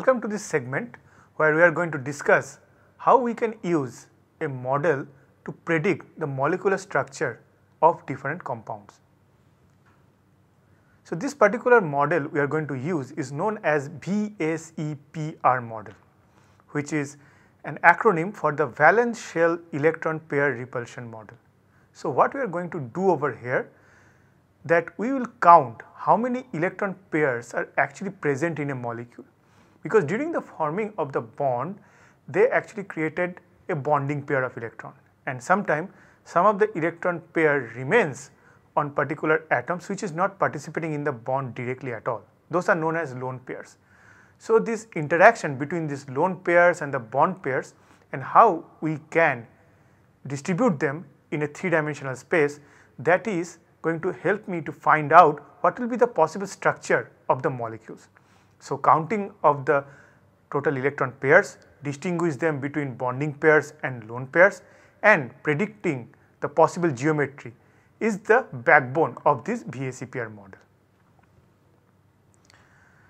Welcome to this segment where we are going to discuss how we can use a model to predict the molecular structure of different compounds. So this particular model we are going to use is known as VSEPR model which is an acronym for the valence shell electron pair repulsion model. So what we are going to do over here that we will count how many electron pairs are actually present in a molecule because during the forming of the bond they actually created a bonding pair of electron and sometime some of the electron pair remains on particular atoms which is not participating in the bond directly at all. Those are known as lone pairs. So this interaction between these lone pairs and the bond pairs and how we can distribute them in a three dimensional space that is going to help me to find out what will be the possible structure of the molecules. So, counting of the total electron pairs distinguish them between bonding pairs and lone pairs and predicting the possible geometry is the backbone of this VACPR model.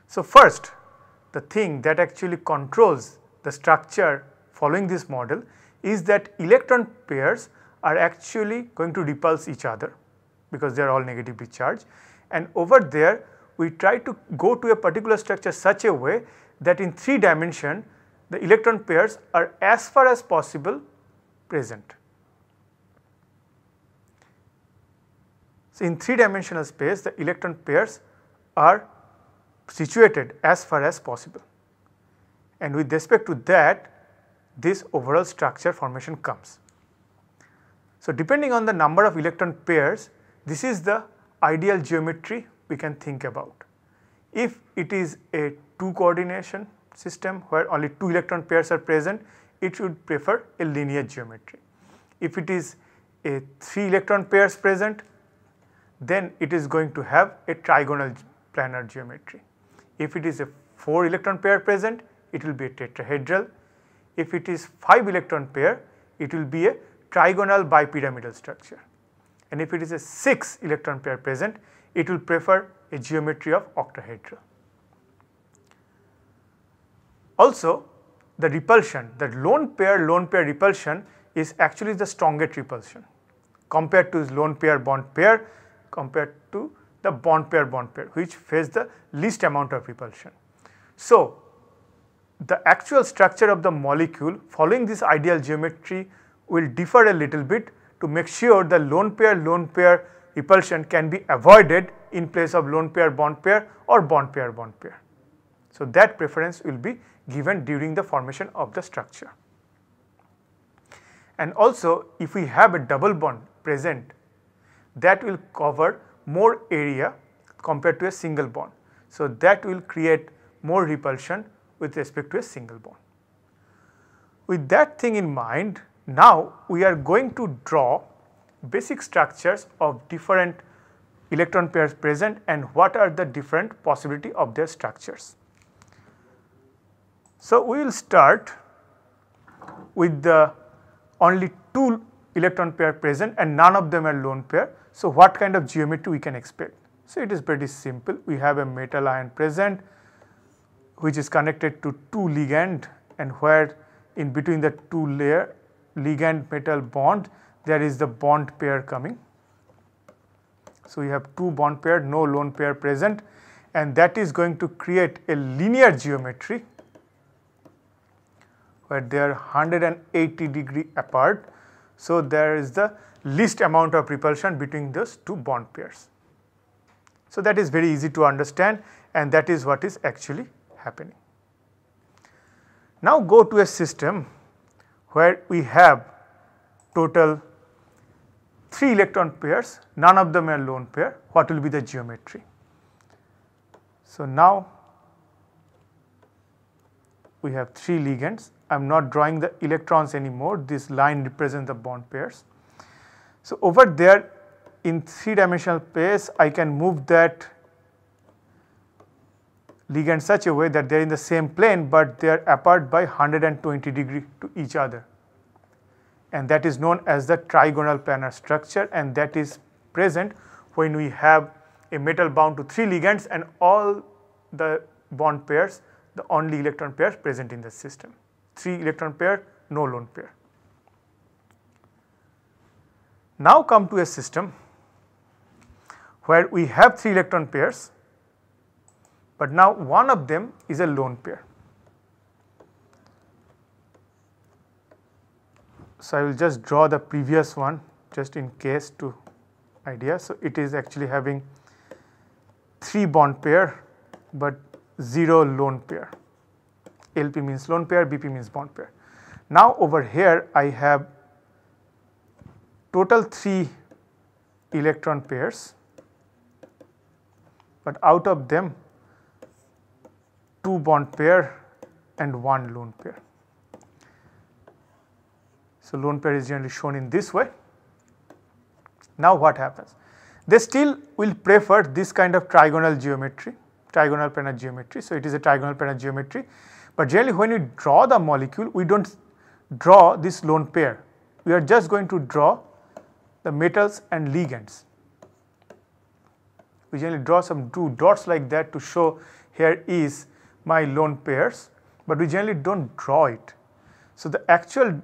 So, first the thing that actually controls the structure following this model is that electron pairs are actually going to repulse each other because they are all negatively charged and over there we try to go to a particular structure such a way that in three dimension the electron pairs are as far as possible present. So, in three dimensional space the electron pairs are situated as far as possible and with respect to that this overall structure formation comes. So, depending on the number of electron pairs this is the ideal geometry we can think about. If it is a two coordination system where only two electron pairs are present, it should prefer a linear geometry. If it is a three electron pairs present, then it is going to have a trigonal planar geometry. If it is a 4 electron pair present, it will be a tetrahedral. If it is 5 electron pair, it will be a trigonal bipyramidal structure. And if it is a 6 electron pair present, it will prefer a geometry of octahedra. Also the repulsion, the lone pair lone pair repulsion is actually the strongest repulsion compared to lone pair bond pair compared to the bond pair bond pair which face the least amount of repulsion. So the actual structure of the molecule following this ideal geometry will differ a little bit to make sure the lone pair lone pair repulsion can be avoided in place of lone pair bond pair or bond pair bond pair. So that preference will be given during the formation of the structure. And also if we have a double bond present that will cover more area compared to a single bond. So that will create more repulsion with respect to a single bond. With that thing in mind, now we are going to draw basic structures of different electron pairs present and what are the different possibility of their structures. So, we will start with the only two electron pair present and none of them are lone pair. So, what kind of geometry we can expect? So, it is pretty simple. We have a metal ion present which is connected to two ligand and where in between the two layer ligand metal bond there is the bond pair coming. So you have two bond pair, no lone pair present and that is going to create a linear geometry where they are 180 degree apart. So there is the least amount of repulsion between those two bond pairs. So that is very easy to understand and that is what is actually happening. Now go to a system where we have total 3 electron pairs, none of them are lone pair, what will be the geometry? So now we have 3 ligands, I am not drawing the electrons anymore, this line represents the bond pairs. So over there in 3 dimensional space I can move that ligand such a way that they are in the same plane but they are apart by 120 degree to each other and that is known as the trigonal planar structure and that is present when we have a metal bound to three ligands and all the bond pairs the only electron pairs present in the system three electron pair no lone pair. Now come to a system where we have three electron pairs but now one of them is a lone pair. So, I will just draw the previous one just in case to idea. So, it is actually having 3 bond pair but 0 lone pair. LP means lone pair, BP means bond pair. Now over here I have total 3 electron pairs but out of them 2 bond pair and 1 lone pair. So lone pair is generally shown in this way. Now what happens? They still will prefer this kind of trigonal geometry, trigonal planar geometry. So it is a trigonal planar geometry. But generally when we draw the molecule, we do not draw this lone pair. We are just going to draw the metals and ligands. We generally draw some two dots like that to show here is my lone pairs, but we generally do not draw it. So the actual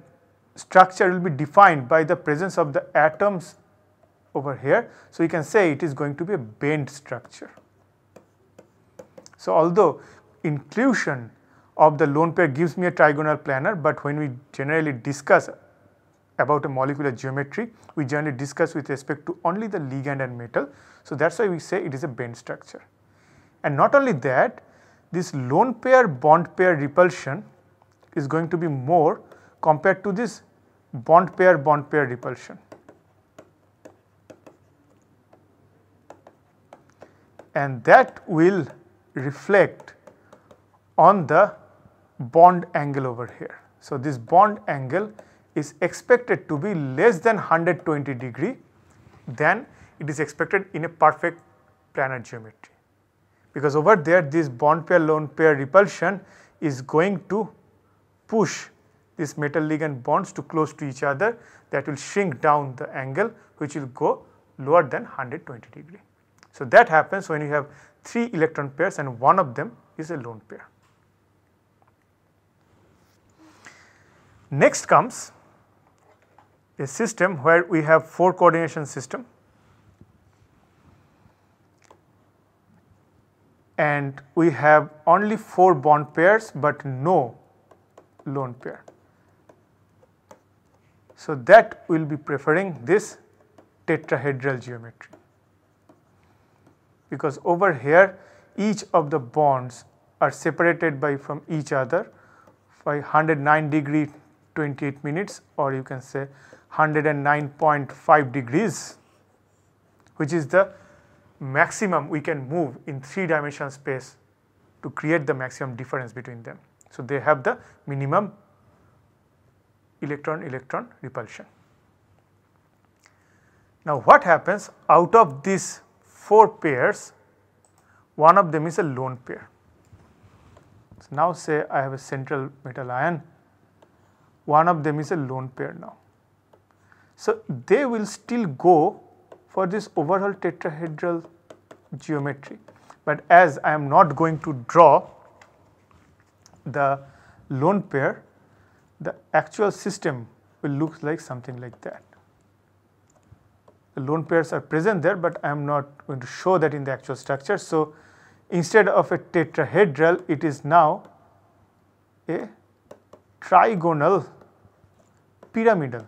structure will be defined by the presence of the atoms over here. So we can say it is going to be a bent structure. So although inclusion of the lone pair gives me a trigonal planar, but when we generally discuss about a molecular geometry, we generally discuss with respect to only the ligand and metal. So that's why we say it is a bent structure. And not only that, this lone pair bond pair repulsion is going to be more compared to this bond pair bond pair repulsion. And that will reflect on the bond angle over here. So, this bond angle is expected to be less than 120 degree than it is expected in a perfect planar geometry. Because over there this bond pair lone pair repulsion is going to push this metal ligand bonds too close to each other that will shrink down the angle which will go lower than 120 degree. So that happens when you have 3 electron pairs and one of them is a lone pair. Next comes a system where we have 4 coordination system and we have only 4 bond pairs but no lone pair. So, that will be preferring this tetrahedral geometry because over here each of the bonds are separated by from each other by 109 degree 28 minutes or you can say 109.5 degrees which is the maximum we can move in three dimensional space to create the maximum difference between them. So, they have the minimum electron-electron repulsion. Now what happens out of these 4 pairs, one of them is a lone pair. So now say I have a central metal ion, one of them is a lone pair now. So they will still go for this overall tetrahedral geometry, but as I am not going to draw the lone pair, the actual system will look like something like that. The lone pairs are present there, but I am not going to show that in the actual structure. So, instead of a tetrahedral, it is now a trigonal pyramidal.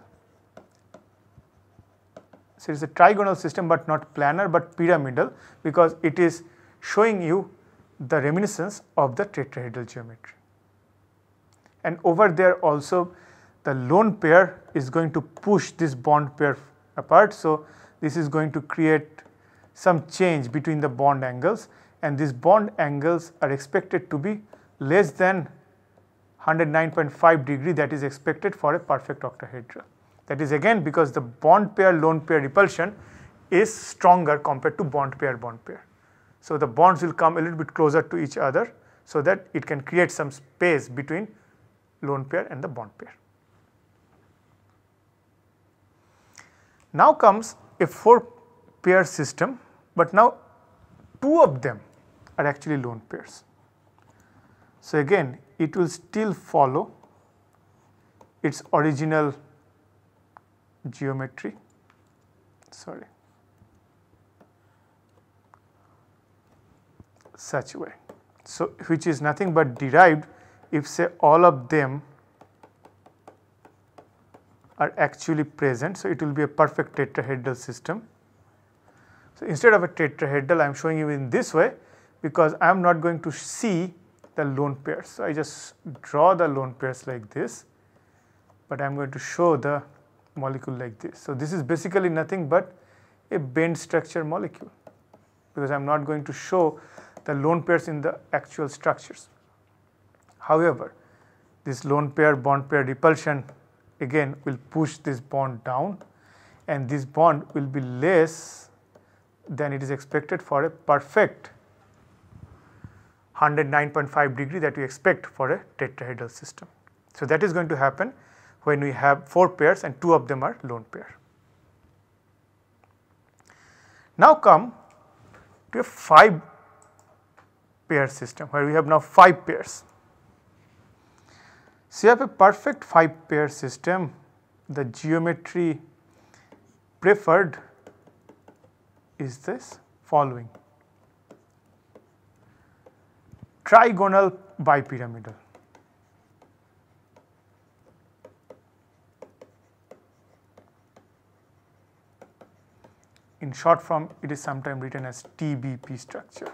So, it is a trigonal system but not planar but pyramidal because it is showing you the reminiscence of the tetrahedral geometry and over there also the lone pair is going to push this bond pair apart. So, this is going to create some change between the bond angles and these bond angles are expected to be less than 109.5 degree that is expected for a perfect octahedral. That is again because the bond pair lone pair repulsion is stronger compared to bond pair bond pair. So, the bonds will come a little bit closer to each other so that it can create some space between loan pair and the bond pair. Now comes a 4 pair system but now 2 of them are actually loan pairs. So again it will still follow its original geometry sorry such way. So which is nothing but derived if say all of them are actually present. So, it will be a perfect tetrahedral system. So, instead of a tetrahedral I am showing you in this way because I am not going to see the lone pairs. So, I just draw the lone pairs like this but I am going to show the molecule like this. So, this is basically nothing but a bend structure molecule because I am not going to show the lone pairs in the actual structures. However, this lone pair bond pair repulsion again will push this bond down and this bond will be less than it is expected for a perfect 109.5 degree that we expect for a tetrahedral system. So that is going to happen when we have 4 pairs and 2 of them are lone pair. Now come to a 5 pair system where we have now 5 pairs. So, you have a perfect 5 pair system, the geometry preferred is this following trigonal bipyramidal. In short form, it is sometimes written as TBP structure,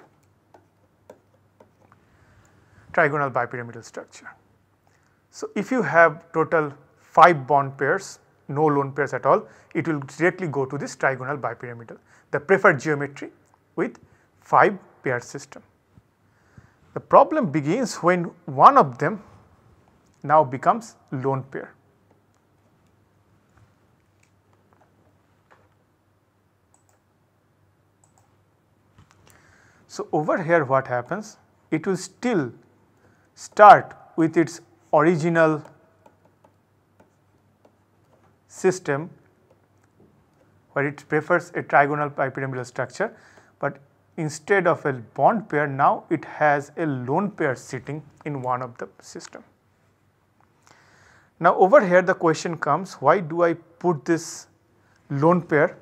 trigonal bipyramidal structure. So, if you have total 5 bond pairs, no lone pairs at all, it will directly go to this trigonal bipyramidal, the preferred geometry with 5 pair system. The problem begins when one of them now becomes lone pair. So, over here what happens? It will still start with its original system where it prefers a trigonal pyramidal structure, but instead of a bond pair now it has a lone pair sitting in one of the system. Now over here the question comes why do I put this lone pair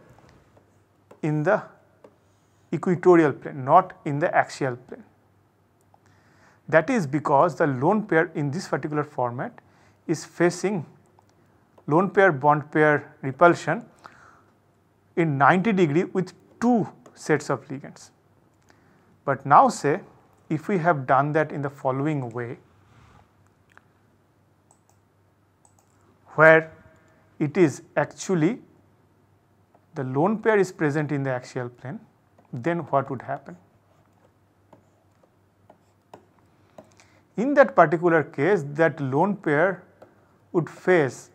in the equatorial plane not in the axial plane. That is because the lone pair in this particular format is facing lone pair bond pair repulsion in 90 degree with two sets of ligands. But now say if we have done that in the following way where it is actually the lone pair is present in the axial plane then what would happen? In that particular case that lone pair would face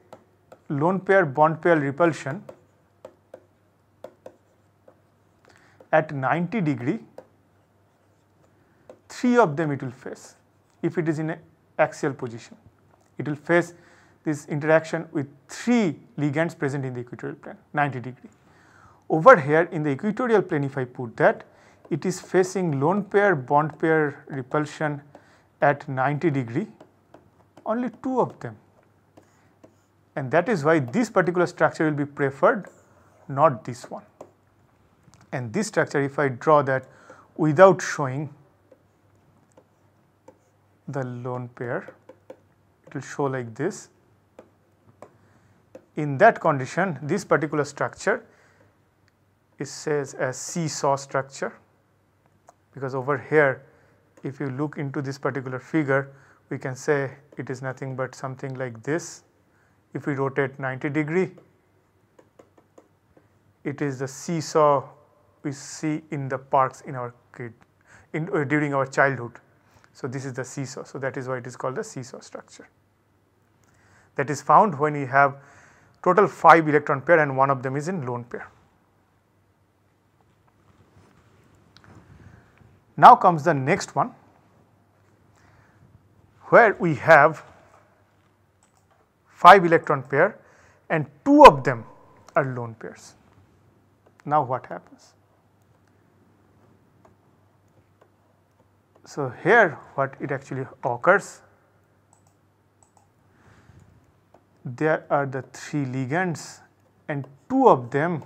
lone pair bond pair repulsion at 90 degree 3 of them it will face if it is in axial position. It will face this interaction with 3 ligands present in the equatorial plane 90 degree. Over here in the equatorial plane if I put that it is facing lone pair bond pair repulsion at 90 degree only two of them and that is why this particular structure will be preferred not this one. And this structure if I draw that without showing the lone pair it will show like this. In that condition this particular structure is says a seesaw structure because over here if you look into this particular figure, we can say it is nothing but something like this. If we rotate 90 degree, it is the seesaw we see in the parks in our kid in, uh, during our childhood. So this is the seesaw. So that is why it is called the seesaw structure. That is found when we have total 5 electron pair and one of them is in lone pair. Now comes the next one where we have 5 electron pair and 2 of them are lone pairs. Now what happens? So here what it actually occurs, there are the 3 ligands and 2 of them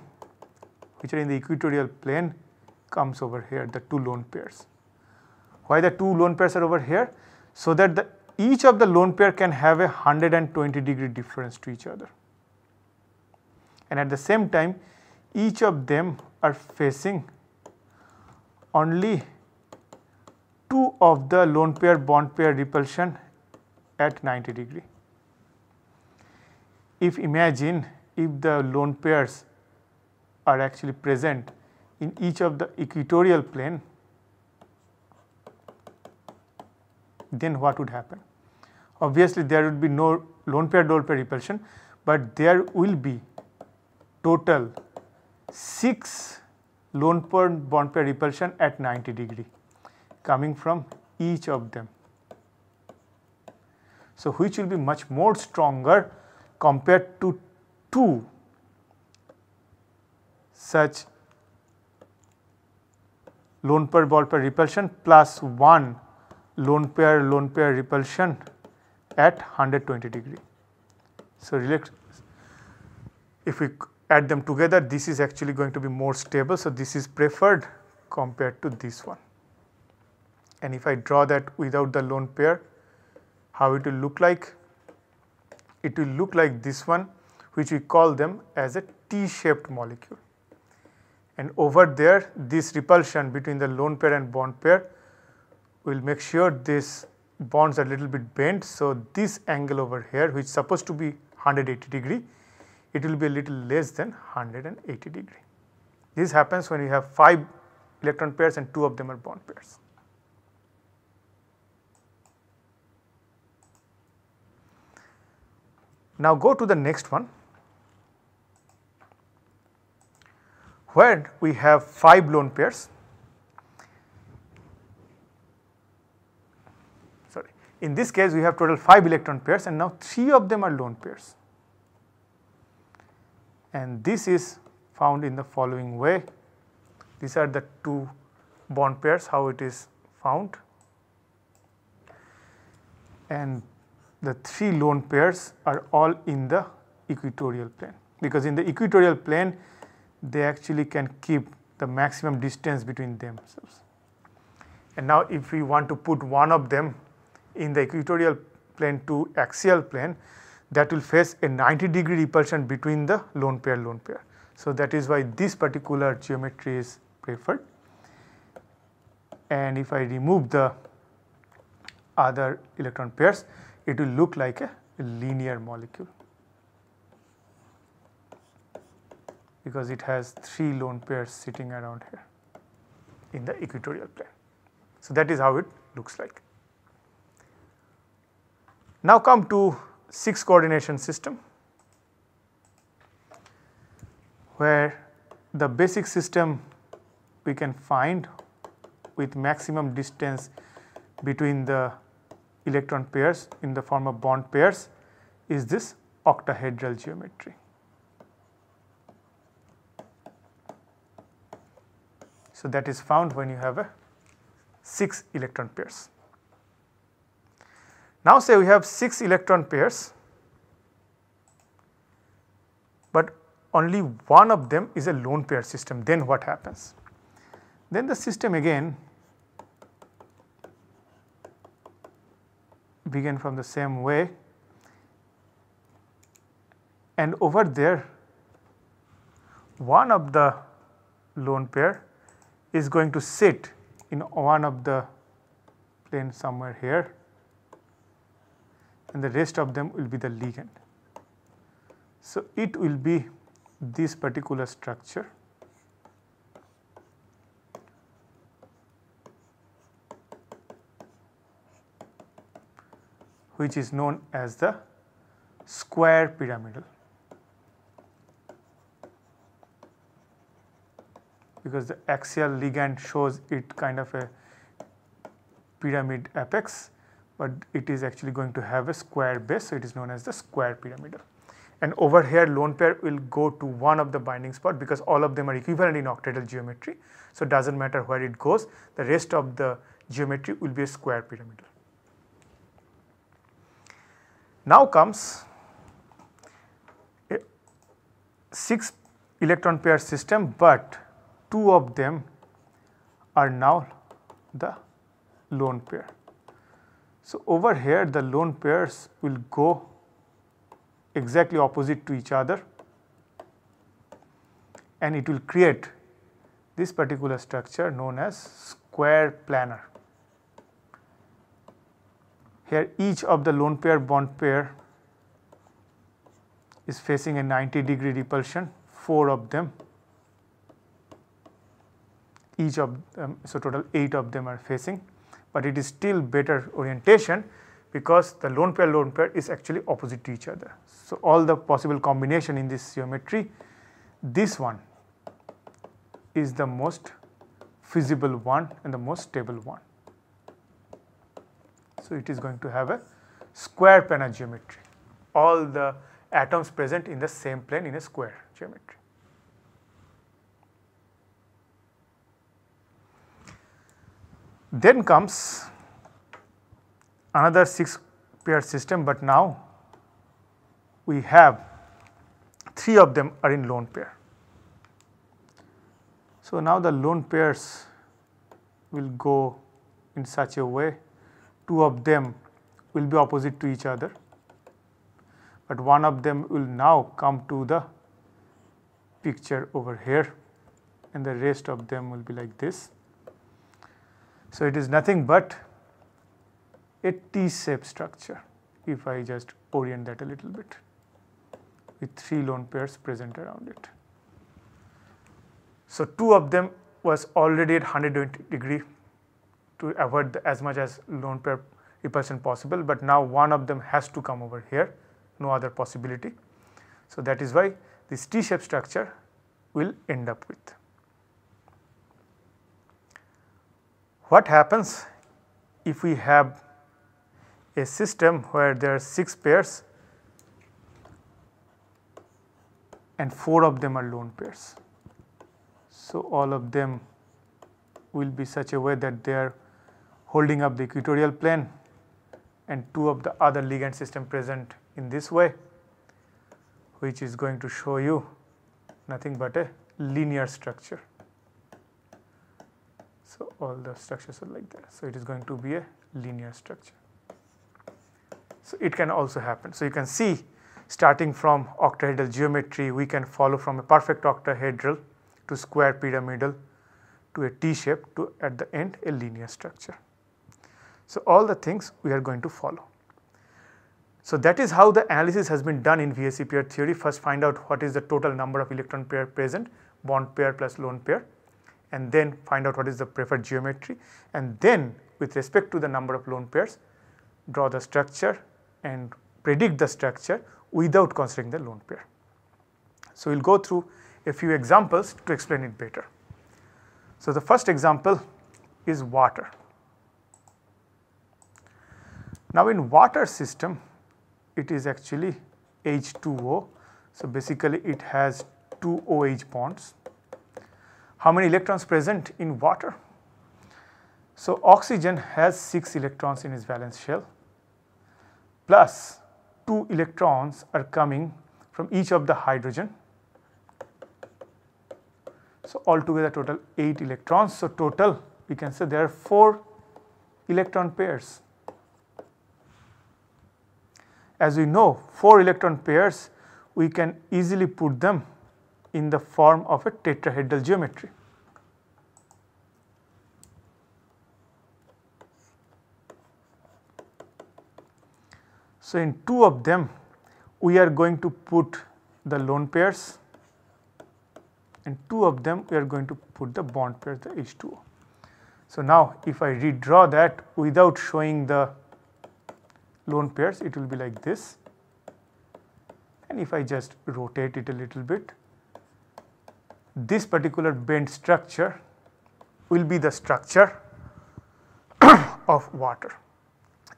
which are in the equatorial plane comes over here, the two lone pairs. Why the two lone pairs are over here? So that the, each of the lone pair can have a 120 degree difference to each other. And at the same time, each of them are facing only two of the lone pair bond pair repulsion at 90 degree. If imagine if the lone pairs are actually present in each of the equatorial plane, then what would happen? Obviously, there would be no lone pair dole pair repulsion, but there will be total 6 lone pair bond pair repulsion at 90 degree coming from each of them. So, which will be much more stronger compared to 2 such lone pair ball pair repulsion plus 1 lone pair lone pair repulsion at 120 degree. So, if we add them together this is actually going to be more stable. So, this is preferred compared to this one and if I draw that without the lone pair how it will look like? It will look like this one which we call them as a T-shaped molecule and over there this repulsion between the lone pair and bond pair will make sure this bonds are little bit bent. So, this angle over here which is supposed to be 180 degree it will be a little less than 180 degree. This happens when you have 5 electron pairs and 2 of them are bond pairs. Now go to the next one where we have 5 lone pairs. Sorry, in this case we have total 5 electron pairs and now 3 of them are lone pairs. And this is found in the following way. These are the two bond pairs how it is found. And the 3 lone pairs are all in the equatorial plane because in the equatorial plane they actually can keep the maximum distance between themselves. And now if we want to put one of them in the equatorial plane to axial plane, that will face a 90 degree repulsion between the lone pair lone pair. So that is why this particular geometry is preferred. And if I remove the other electron pairs, it will look like a linear molecule. because it has 3 lone pairs sitting around here in the equatorial plane. So, that is how it looks like. Now come to 6 coordination system where the basic system we can find with maximum distance between the electron pairs in the form of bond pairs is this octahedral geometry. So that is found when you have a 6 electron pairs. Now say we have 6 electron pairs but only one of them is a lone pair system then what happens? Then the system again begin from the same way and over there one of the lone pair is going to sit in one of the plane somewhere here and the rest of them will be the ligand. So, it will be this particular structure. which is known as the square pyramidal. because the axial ligand shows it kind of a pyramid apex but it is actually going to have a square base so it is known as the square pyramidal. And over here lone pair will go to one of the binding spot because all of them are equivalent in octahedral geometry. So it does not matter where it goes the rest of the geometry will be a square pyramidal. Now comes a 6 electron pair system but two of them are now the lone pair. So, over here the lone pairs will go exactly opposite to each other and it will create this particular structure known as square planar. Here each of the lone pair bond pair is facing a 90 degree repulsion, 4 of them each of them, so total 8 of them are facing but it is still better orientation because the lone pair lone pair is actually opposite to each other. So, all the possible combination in this geometry this one is the most feasible one and the most stable one. So, it is going to have a square planar geometry all the atoms present in the same plane in a square geometry. Then comes another 6 pair system but now we have 3 of them are in lone pair. So now the lone pairs will go in such a way 2 of them will be opposite to each other but one of them will now come to the picture over here and the rest of them will be like this. So it is nothing but a T-shaped structure if I just orient that a little bit with three lone pairs present around it. So two of them was already at 120 degree to avoid the, as much as lone pair repulsion possible but now one of them has to come over here no other possibility. So that is why this T-shaped structure will end up with. What happens if we have a system where there are 6 pairs and 4 of them are lone pairs. So, all of them will be such a way that they are holding up the equatorial plane and 2 of the other ligand system present in this way which is going to show you nothing but a linear structure. So, all the structures are like that. So, it is going to be a linear structure. So, it can also happen. So, you can see starting from octahedral geometry we can follow from a perfect octahedral to square pyramidal to a T-shape to at the end a linear structure. So, all the things we are going to follow. So, that is how the analysis has been done in VSE pair theory. First find out what is the total number of electron pair present, bond pair plus lone pair and then find out what is the preferred geometry and then with respect to the number of lone pairs draw the structure and predict the structure without considering the lone pair. So, we will go through a few examples to explain it better. So, the first example is water. Now, in water system it is actually H2O. So, basically it has two OH bonds how many electrons present in water? So oxygen has 6 electrons in its valence shell plus 2 electrons are coming from each of the hydrogen. So altogether total 8 electrons. So total we can say there are 4 electron pairs. As we know 4 electron pairs we can easily put them in the form of a tetrahedral geometry. So, in two of them we are going to put the lone pairs and two of them we are going to put the bond pairs, the H2O. So, now if I redraw that without showing the lone pairs it will be like this and if I just rotate it a little bit this particular bent structure will be the structure of water.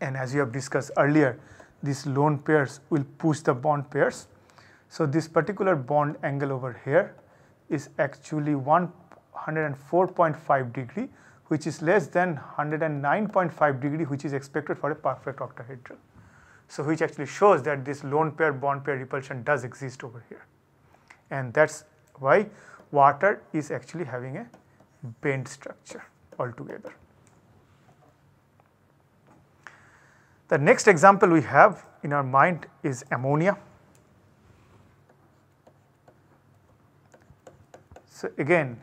And as we have discussed earlier, these lone pairs will push the bond pairs. So this particular bond angle over here is actually 104.5 degree which is less than 109.5 degree which is expected for a perfect octahedron. So which actually shows that this lone pair bond pair repulsion does exist over here and that is why water is actually having a bent structure altogether. The next example we have in our mind is ammonia. So again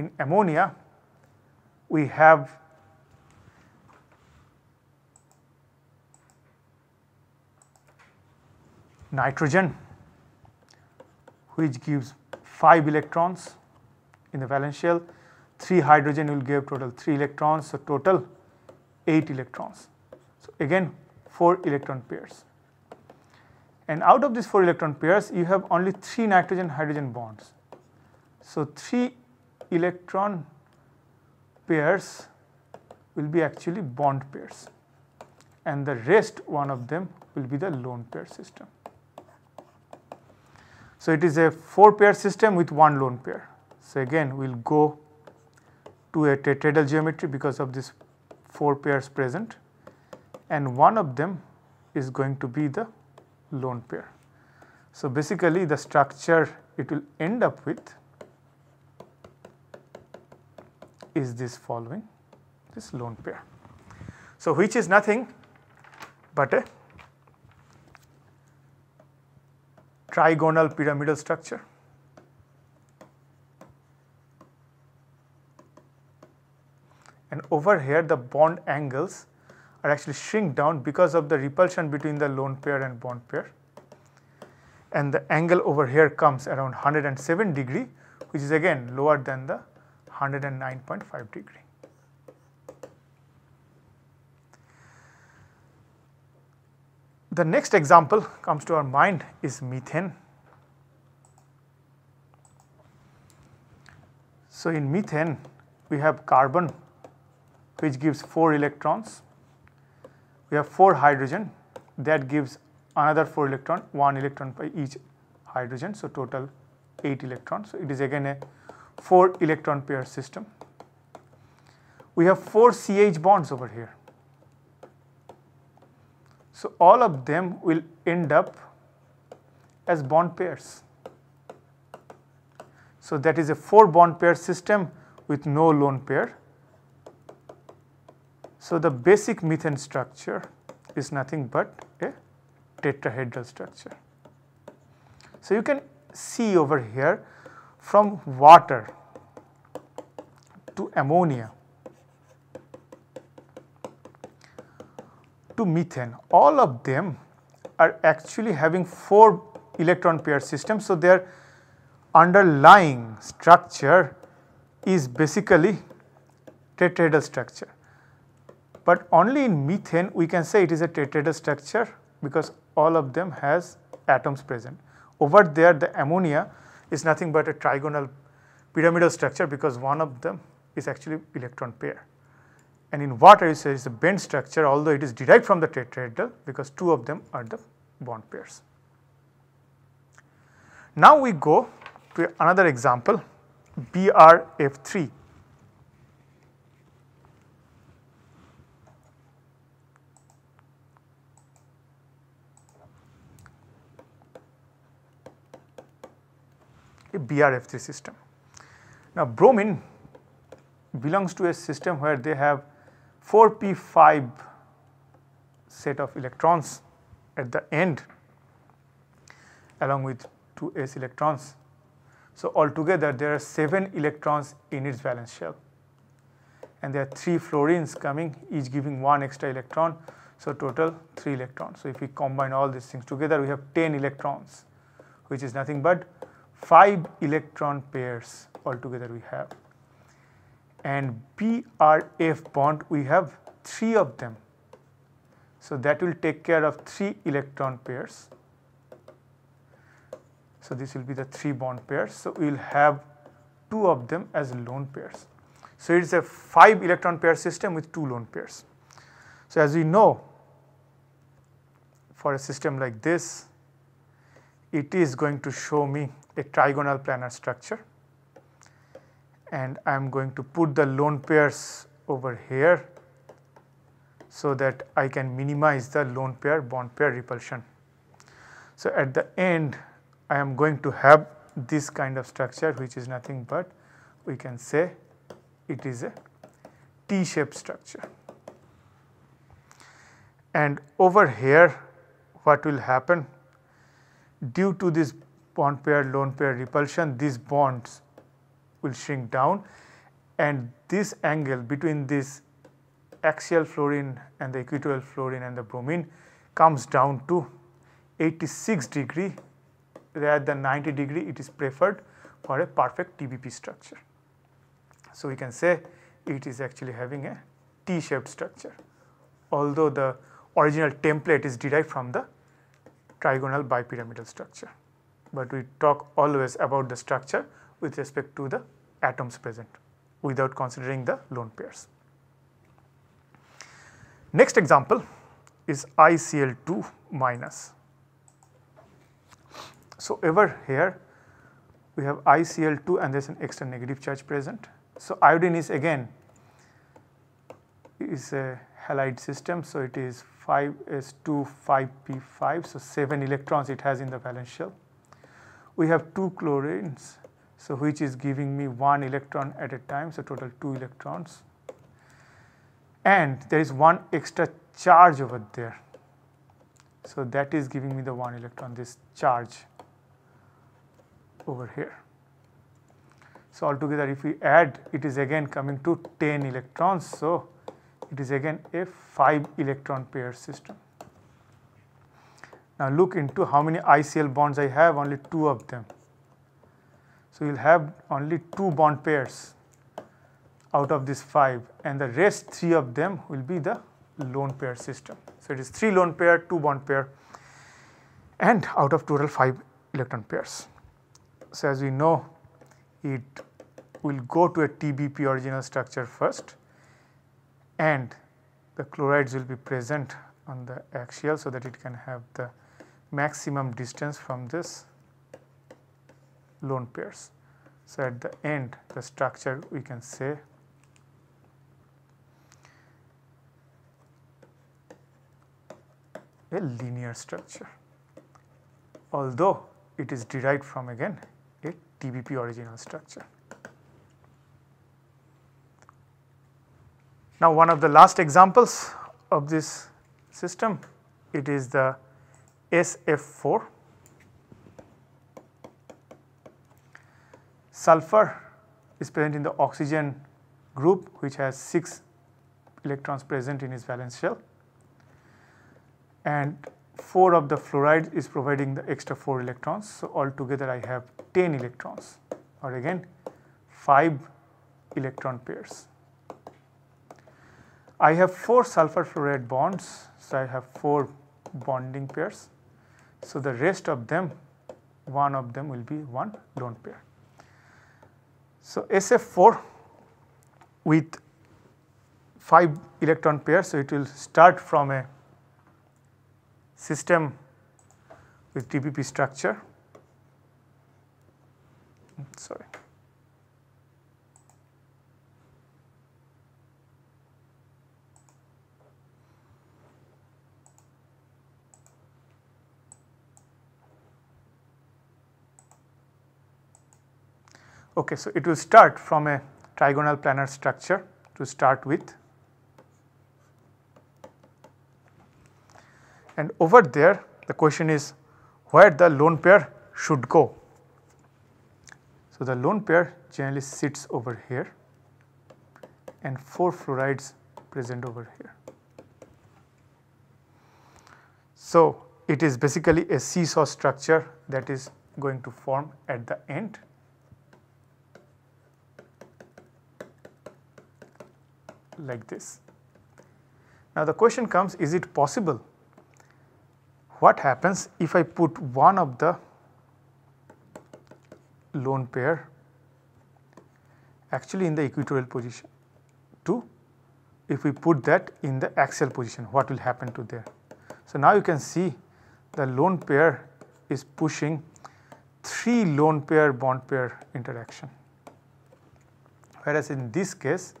in ammonia we have nitrogen which gives 5 electrons in the valence shell, 3 hydrogen will give total 3 electrons, so total 8 electrons. So again 4 electron pairs. And out of these 4 electron pairs you have only 3 nitrogen hydrogen bonds. So 3 electron pairs will be actually bond pairs and the rest one of them will be the lone pair system. So it is a 4 pair system with one lone pair. So, again we will go to a tetradal geometry because of this 4 pairs present and one of them is going to be the lone pair. So, basically the structure it will end up with is this following this lone pair. So, which is nothing but a trigonal pyramidal structure. and over here the bond angles are actually shrink down because of the repulsion between the lone pair and bond pair and the angle over here comes around 107 degree which is again lower than the 109.5 degree. The next example comes to our mind is methane. So in methane we have carbon which gives 4 electrons. We have 4 hydrogen that gives another 4 electron, 1 electron by each hydrogen. So, total 8 electrons. So, it is again a 4 electron pair system. We have 4 CH bonds over here. So, all of them will end up as bond pairs. So, that is a 4 bond pair system with no lone pair. So the basic methane structure is nothing but a tetrahedral structure. So you can see over here from water to ammonia to methane all of them are actually having 4 electron pair system. So their underlying structure is basically tetrahedral structure. But only in methane we can say it is a tetraeder structure because all of them has atoms present. Over there the ammonia is nothing but a trigonal pyramidal structure because one of them is actually electron pair. And in water you say it is a bent structure although it is derived from the tetrahedral because two of them are the bond pairs. Now we go to another example BRF3 a BRF3 system. Now bromine belongs to a system where they have 4p5 set of electrons at the end along with 2s electrons. So altogether there are 7 electrons in its valence shell and there are 3 fluorines coming each giving 1 extra electron. So total 3 electrons. So if we combine all these things together we have 10 electrons which is nothing but 5 electron pairs altogether we have and BRF bond we have 3 of them. So that will take care of 3 electron pairs. So this will be the 3 bond pairs. So we will have 2 of them as lone pairs. So it is a 5 electron pair system with 2 lone pairs. So as we know for a system like this it is going to show me a trigonal planar structure and I am going to put the lone pairs over here so that I can minimize the lone pair bond pair repulsion. So at the end I am going to have this kind of structure which is nothing but we can say it is a T-shaped structure. And over here what will happen due to this bond pair lone pair repulsion these bonds will shrink down and this angle between this axial fluorine and the equatorial fluorine and the bromine comes down to 86 degree rather than 90 degree it is preferred for a perfect TBP structure. So we can say it is actually having a T-shaped structure although the original template is derived from the trigonal bipyramidal structure. But we talk always about the structure with respect to the atoms present without considering the lone pairs. Next example is ICl2 minus. So ever here we have ICl2 and there is an extra negative charge present. So iodine is again is a halide system so it is 5s 2 5p5 so 7 electrons it has in the valence shell we have two chlorines so which is giving me one electron at a time so total two electrons and there is one extra charge over there so that is giving me the one electron this charge over here so altogether if we add it is again coming to 10 electrons so it is again a 5 electron pair system. Now look into how many ICL bonds I have, only 2 of them. So you will have only 2 bond pairs out of these 5 and the rest 3 of them will be the lone pair system. So it is 3 lone pair, 2 bond pair and out of total 5 electron pairs. So as we know it will go to a TBP original structure first and the chlorides will be present on the axial so that it can have the maximum distance from this lone pairs. So, at the end the structure we can say a linear structure although it is derived from again a TBP original structure. Now one of the last examples of this system, it is the SF4 sulfur is present in the oxygen group which has 6 electrons present in its valence shell and 4 of the fluoride is providing the extra 4 electrons. So, altogether I have 10 electrons or again 5 electron pairs. I have four sulfur fluoride bonds, so I have four bonding pairs. So the rest of them, one of them will be one lone pair. So SF4 with 5 electron pairs, so it will start from a system with TPP structure. Sorry. Okay, so it will start from a trigonal planar structure to start with. And over there the question is where the lone pair should go. So the lone pair generally sits over here and 4 fluorides present over here. So it is basically a seesaw structure that is going to form at the end like this. Now the question comes is it possible? What happens if I put one of the lone pair actually in the equatorial position 2 if we put that in the axial position what will happen to there. So now you can see the lone pair is pushing 3 lone pair bond pair interaction whereas in this case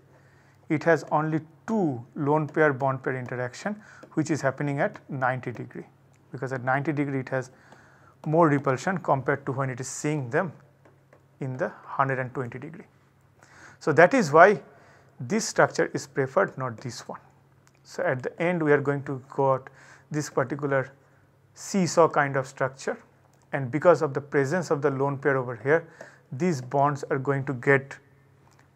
it has only two lone pair bond pair interaction which is happening at 90 degree because at 90 degree it has more repulsion compared to when it is seeing them in the 120 degree. So that is why this structure is preferred not this one. So at the end we are going to got this particular seesaw kind of structure and because of the presence of the lone pair over here these bonds are going to get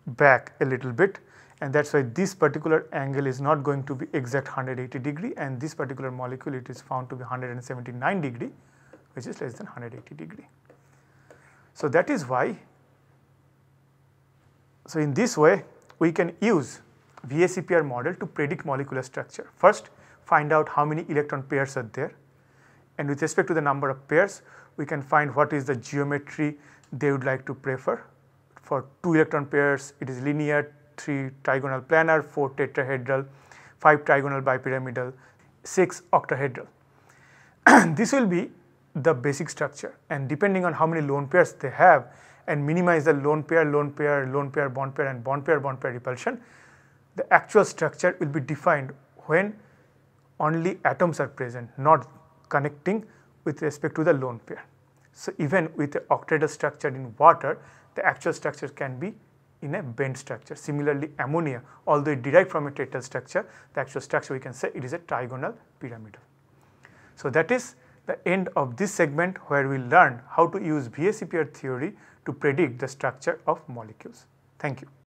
back a little bit and that is why this particular angle is not going to be exact 180 degree and this particular molecule it is found to be 179 degree which is less than 180 degree. So that is why, so in this way we can use VACPR model to predict molecular structure. First find out how many electron pairs are there and with respect to the number of pairs we can find what is the geometry they would like to prefer. For 2 electron pairs it is linear, 3 trigonal planar, 4 tetrahedral, 5 trigonal bipyramidal, 6 octahedral. this will be the basic structure and depending on how many lone pairs they have and minimize the lone pair, lone pair, lone pair, bond pair and bond pair, bond pair repulsion, the actual structure will be defined when only atoms are present not connecting with respect to the lone pair. So, even with the octahedral structure in water the actual structure can be in a bent structure. Similarly, ammonia, although it derived from a tetrahedral structure, the actual structure we can say it is a trigonal pyramidal. So that is the end of this segment where we learn how to use VACPR theory to predict the structure of molecules. Thank you.